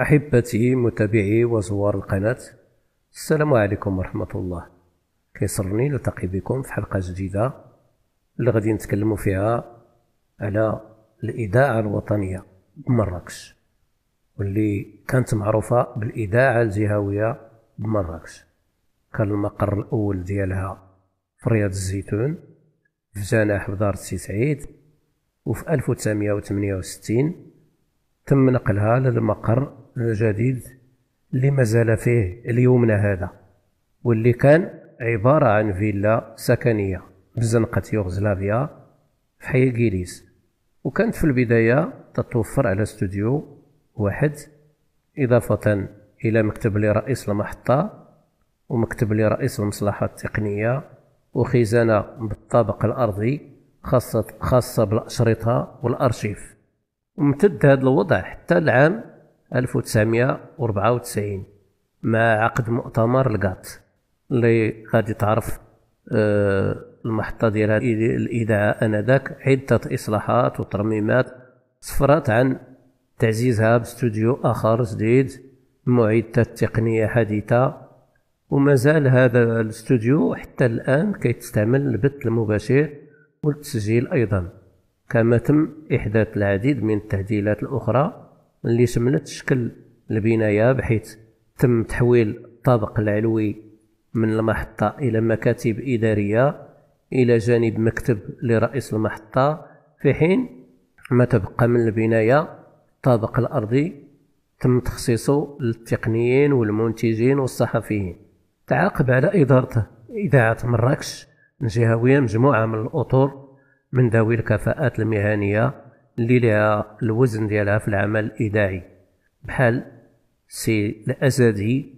أحبتي متابعي وزوار القناة السلام عليكم ورحمة الله كيسرني نلتقي بكم في حلقة جديدة اللي غادي نتكلمو فيها على الإذاعة الوطنية بمراكش واللي كانت معروفة بالإذاعة الجهوية بمراكش كان المقر الأول ديالها في رياض الزيتون في جناح بدار السي سعيد وفي 1968 تم نقلها للمقر جديد اللي مازال فيه اليومنا هذا واللي كان عبارة عن فيلا سكنية بزنقة يوغزلافيا في حي جيليس وكانت في البداية تتوفر على استوديو واحد إضافة إلى مكتب لرئيس المحطة ومكتب لرئيس المصلحة التقنية وخزانة بالطابق الأرضي خاصة خاصة بالأشرطة والأرشيف وامتد هذا الوضع حتى العام 1994 مع عقد مؤتمر الكات اللي غادي تعرف آه، المحطة ديال الإذاعة آنذاك عدة إصلاحات وترميمات صفرات عن تعزيزها باستوديو آخر جديد معدات تقنية حديثة ومازال هذا الاستوديو حتى الآن كيتستعمل للبث المباشر والتسجيل أيضا كما تم إحداث العديد من التعديلات الأخرى اللي شملت شكل البناية بحيث تم تحويل الطابق العلوي من المحطة إلى مكاتب إدارية إلى جانب مكتب لرئيس المحطة في حين ما تبقى من البناية الطابق الأرضي تم تخصيصه للتقنيين والمنتجين والصحفيين تعاقب على إدارته إذاعة مراكش الجهوية مجموعة من الأطر من ذوي الكفاءات المهنية اللي لها الوزن ديالها في العمل الإذاعي بحال سي الأسدي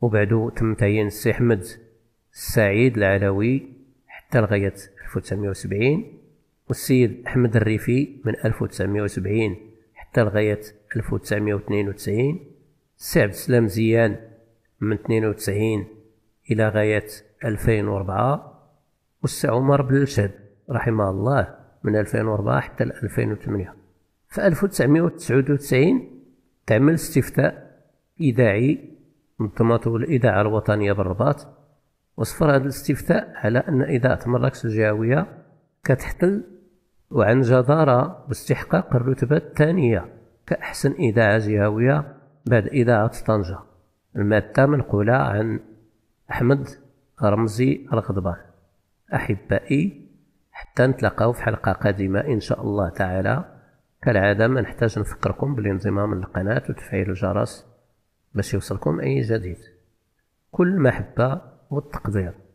وبعدو تم تعيين السي أحمد السعيد العلوي حتى لغاية 1970 والسيد أحمد الريفي من 1970 حتى لغاية 1992 سي عبد السلام زيان من 92 إلى غاية 2004 والسي عمر بن الشهد رحمه الله من 2004 حتى 2008 في 1999 تعمل استفتاء إذاعي منظمته الإذاعة الوطنية بالرباط وصفر هذا الاستفتاء على أن إذاعة مراكش الجهوية كتحتل وعن جدارة باستحقاق الرتبة الثانية كأحسن إذاعة جهوية بعد إذاعة طنجة المادة منقولة عن أحمد رمزي الغضبان أحبائي حتى نتلاقاو في حلقة قادمة إن شاء الله تعالى كالعادة ما نحتاج نفكركم بالانضمام للقناة وتفعيل الجرس باش يوصلكم أي جديد كل محبة والتقدير